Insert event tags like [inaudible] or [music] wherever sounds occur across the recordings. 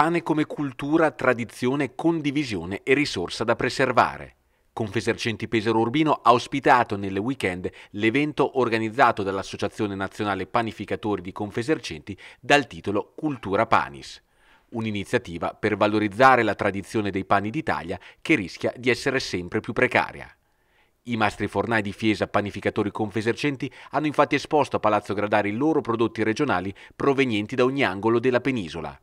Pane come cultura, tradizione, condivisione e risorsa da preservare. Confesercenti Pesaro Urbino ha ospitato nel weekend l'evento organizzato dall'Associazione Nazionale Panificatori di Confesercenti dal titolo Cultura Panis. Un'iniziativa per valorizzare la tradizione dei pani d'Italia che rischia di essere sempre più precaria. I mastri fornai di Fiesa Panificatori Confesercenti hanno infatti esposto a Palazzo Gradari i loro prodotti regionali provenienti da ogni angolo della penisola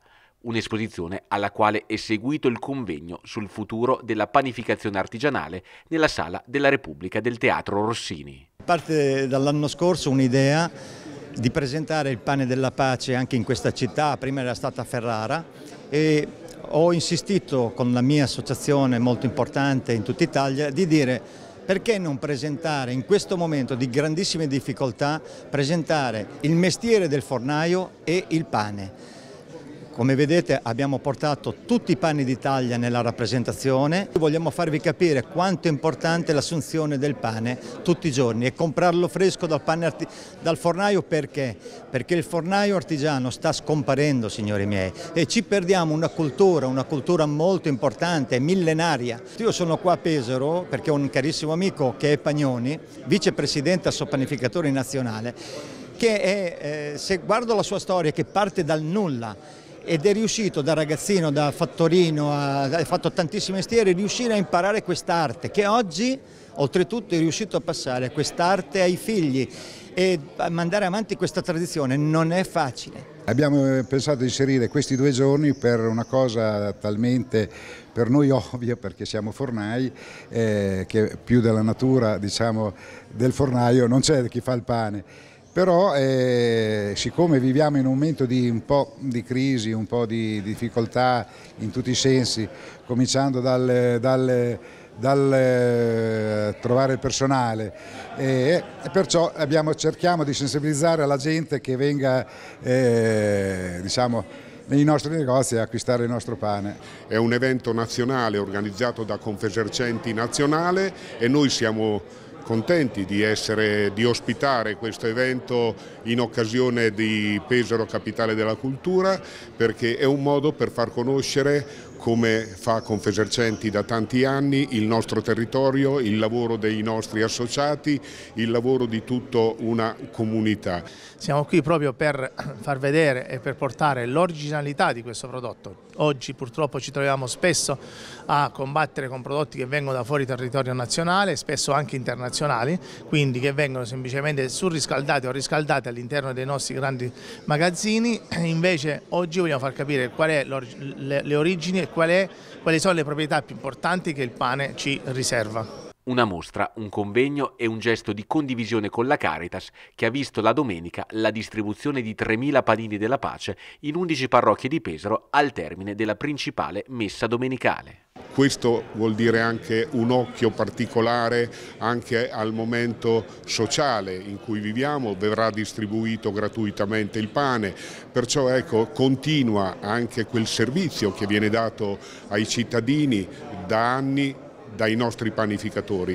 un'esposizione alla quale è seguito il convegno sul futuro della panificazione artigianale nella Sala della Repubblica del Teatro Rossini. Parte dall'anno scorso un'idea di presentare il pane della pace anche in questa città, prima era stata Ferrara, e ho insistito con la mia associazione molto importante in tutta Italia di dire perché non presentare in questo momento di grandissime difficoltà, presentare il mestiere del fornaio e il pane come vedete abbiamo portato tutti i panni d'Italia nella rappresentazione. Vogliamo farvi capire quanto è importante l'assunzione del pane tutti i giorni e comprarlo fresco dal, dal fornaio perché? Perché il fornaio artigiano sta scomparendo, signori miei, e ci perdiamo una cultura, una cultura molto importante, millenaria. Io sono qua a Pesaro perché ho un carissimo amico che è Pagnoni, vicepresidente al assopanificatore nazionale, che è, eh, se guardo la sua storia che parte dal nulla ed è riuscito da ragazzino, da fattorino, ha fatto tantissimi mestieri, riuscire a imparare quest'arte che oggi oltretutto è riuscito a passare quest'arte ai figli e a mandare avanti questa tradizione non è facile. Abbiamo eh, pensato di inserire questi due giorni per una cosa talmente per noi [laughs] ovvia perché siamo fornai eh, che più della natura diciamo, del fornaio non c'è chi fa il pane però eh, siccome viviamo in un momento di un po' di crisi, un po' di difficoltà in tutti i sensi, cominciando dal, dal, dal eh, trovare il personale, eh, e perciò abbiamo, cerchiamo di sensibilizzare la gente che venga eh, diciamo, nei nostri negozi a acquistare il nostro pane. È un evento nazionale organizzato da Confesercenti Nazionale e noi siamo contenti di, essere, di, ospitare questo evento in occasione di Pesaro Capitale della Cultura perché è un modo per far conoscere come fa Confesercenti da tanti anni, il nostro territorio, il lavoro dei nostri associati, il lavoro di tutta una comunità. Siamo qui proprio per far vedere e per portare l'originalità di questo prodotto. Oggi purtroppo ci troviamo spesso a combattere con prodotti che vengono da fuori territorio nazionale, spesso anche internazionali, quindi che vengono semplicemente surriscaldati o riscaldati all'interno dei nostri grandi magazzini. Invece oggi vogliamo far capire qual è le origini e qual è, quali sono le proprietà più importanti che il pane ci riserva. Una mostra, un convegno e un gesto di condivisione con la Caritas che ha visto la domenica la distribuzione di 3.000 panini della pace in 11 parrocchie di Pesaro al termine della principale messa domenicale. Questo vuol dire anche un occhio particolare anche al momento sociale in cui viviamo, verrà distribuito gratuitamente il pane, perciò ecco, continua anche quel servizio che viene dato ai cittadini da anni dai nostri panificatori.